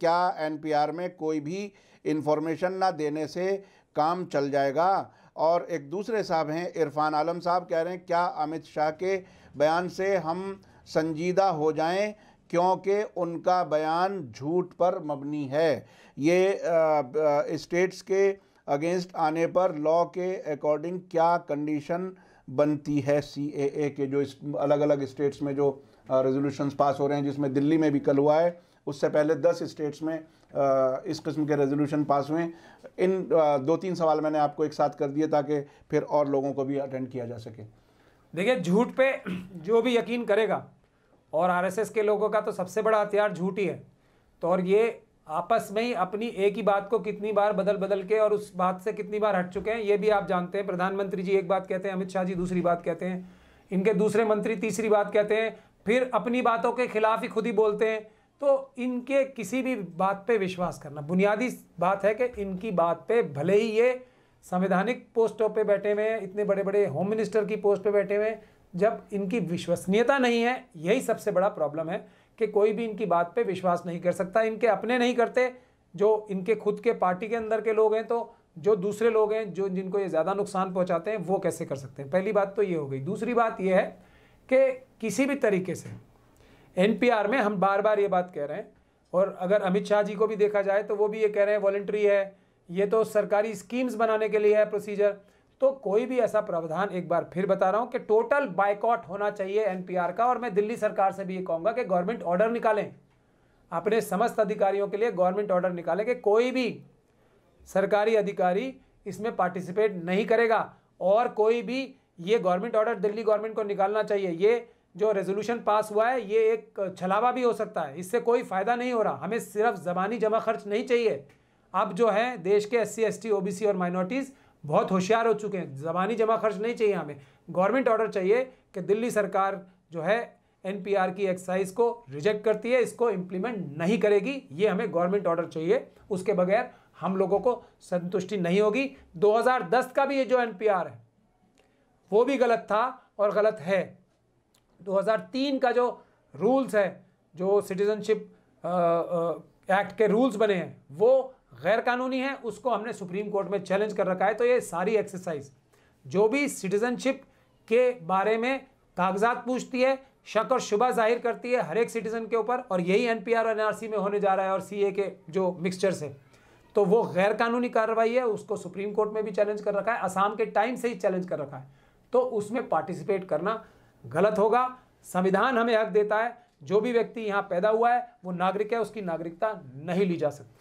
क्या एनपीआर में कोई भी इंफॉर्मेशन ना देने से काम चल जाएगा और एक दूसरे साहब हैं इरफान आलम साहब कह रहे हैं क्या अमित शाह के बयान से हम संजीदा हो जाएं क्योंकि उनका बयान झूठ पर मबनी है ये स्टेट्स के अगेंस्ट आने पर लॉ के अकॉर्डिंग क्या कंडीशन बनती है सी ए के जो अलग अलग स्टेट्स में जो रेजोल्यूशंस पास हो रहे हैं जिसमें दिल्ली में भी कल हुआ है उससे पहले दस स्टेट्स में इस किस्म के रेजोल्यूशन पास हुए इन दो तीन सवाल मैंने आपको एक साथ कर दिए ताकि फिर और लोगों को भी अटेंड किया जा सके देखिए झूठ पे जो भी यकीन करेगा और आरएसएस के लोगों का तो सबसे बड़ा हथियार झूठ ही है तो और ये आपस में ही अपनी एक ही बात को कितनी बार बदल बदल के और उस बात से कितनी बार हट चुके हैं ये भी आप जानते हैं प्रधानमंत्री जी एक बात कहते हैं अमित शाह जी दूसरी बात कहते हैं इनके दूसरे मंत्री तीसरी बात कहते हैं फिर अपनी बातों के खिलाफ ही खुद ही बोलते हैं तो इनके किसी भी बात पे विश्वास करना बुनियादी बात है कि इनकी बात पे भले ही ये संवैधानिक पोस्टों पे बैठे हुए हैं इतने बड़े बड़े होम मिनिस्टर की पोस्ट पे बैठे हुए हैं जब इनकी विश्वसनीयता नहीं है यही सबसे बड़ा प्रॉब्लम है कि कोई भी इनकी बात पे विश्वास नहीं कर सकता इनके अपने नहीं करते जो इनके खुद के पार्टी के अंदर के लोग हैं तो जो दूसरे लोग हैं जो जिनको ये ज़्यादा नुकसान पहुँचाते हैं वो कैसे कर सकते हैं पहली बात तो ये हो गई दूसरी बात ये है कि किसी भी तरीके से एनपीआर में हम बार बार ये बात कह रहे हैं और अगर अमित शाह जी को भी देखा जाए तो वो भी ये कह रहे हैं वॉलेंट्री है ये तो सरकारी स्कीम्स बनाने के लिए है प्रोसीजर तो कोई भी ऐसा प्रावधान एक बार फिर बता रहा हूँ कि टोटल बाइकआउट होना चाहिए एनपीआर का और मैं दिल्ली सरकार से भी ये कहूँगा कि गवर्नमेंट ऑर्डर निकालें अपने समस्त अधिकारियों के लिए गवर्नमेंट ऑर्डर निकालें कि कोई भी सरकारी अधिकारी इसमें पार्टिसिपेट नहीं करेगा और कोई भी ये गवर्नमेंट ऑर्डर दिल्ली गवर्नमेंट को निकालना चाहिए ये जो रेजोल्यूशन पास हुआ है ये एक छलावा भी हो सकता है इससे कोई फ़ायदा नहीं हो रहा हमें सिर्फ ज़बानी जमा खर्च नहीं चाहिए अब जो है देश के S C S T O B C और माइनॉरिटीज़ बहुत होशियार हो चुके हैं ज़बानी जमा खर्च नहीं चाहिए हमें गवर्नमेंट ऑर्डर चाहिए कि दिल्ली सरकार जो है एन पी आर की एक्साइज़ को रिजेक्ट करती है इसको इम्प्लीमेंट नहीं करेगी ये हमें गवर्नमेंट ऑर्डर चाहिए उसके बगैर हम लोगों को संतुष्टि नहीं होगी 2010 का भी ये जो एन पी आर है वो भी गलत था और गलत है 2003 का जो रूल्स है जो सिटीजनशिप एक्ट के रूल्स बने हैं वो गैर कानूनी है उसको हमने सुप्रीम कोर्ट में चैलेंज कर रखा है तो ये सारी एक्सरसाइज जो भी सिटीजनशिप के बारे में कागजात पूछती है शक और शुबा जाहिर करती है हर एक सिटीज़न के ऊपर और यही एनपीआर और एनआरसी में होने जा रहा है और सीए के जो मिक्सचर्स है तो वो गैर कानूनी कार्रवाई है उसको सुप्रीम कोर्ट में भी चैलेंज कर रखा है असम के टाइम से ही चैलेंज कर रखा है तो उसमें पार्टिसिपेट करना गलत होगा संविधान हमें हक देता है जो भी व्यक्ति यहाँ पैदा हुआ है वो नागरिक है उसकी नागरिकता नहीं ली जा सकती